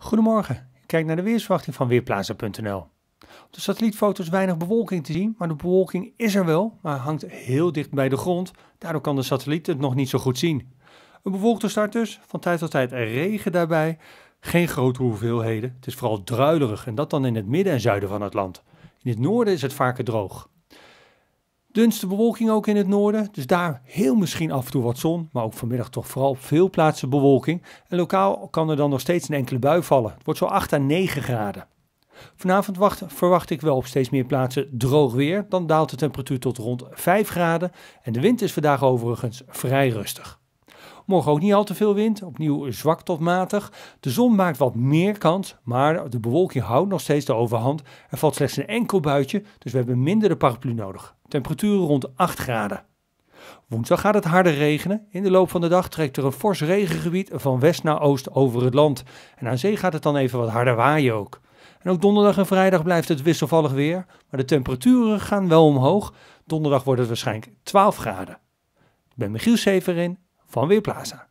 Goedemorgen, ik kijk naar de weersverwachting van Weerplaza.nl. Op de satellietfoto is weinig bewolking te zien, maar de bewolking is er wel, maar hangt heel dicht bij de grond. Daardoor kan de satelliet het nog niet zo goed zien. Een bewolkte start dus, van tijd tot tijd regen daarbij. Geen grote hoeveelheden, het is vooral druilerig en dat dan in het midden en zuiden van het land. In het noorden is het vaker droog. Dunste bewolking ook in het noorden, dus daar heel misschien af en toe wat zon, maar ook vanmiddag toch vooral op veel plaatsen bewolking. En lokaal kan er dan nog steeds een enkele bui vallen. Het wordt zo 8 à 9 graden. Vanavond wacht, verwacht ik wel op steeds meer plaatsen droog weer. Dan daalt de temperatuur tot rond 5 graden. En de wind is vandaag overigens vrij rustig. Morgen ook niet al te veel wind, opnieuw zwak tot matig. De zon maakt wat meer kans, maar de bewolking houdt nog steeds de overhand. Er valt slechts een enkel buitje, dus we hebben minder de paraplu nodig. Temperatuur rond 8 graden. Woensdag gaat het harder regenen. In de loop van de dag trekt er een fors regengebied van west naar oost over het land. En aan zee gaat het dan even wat harder waaien ook. En ook donderdag en vrijdag blijft het wisselvallig weer, maar de temperaturen gaan wel omhoog. Donderdag wordt het waarschijnlijk 12 graden. Ik ben Michiel Severin Plaza.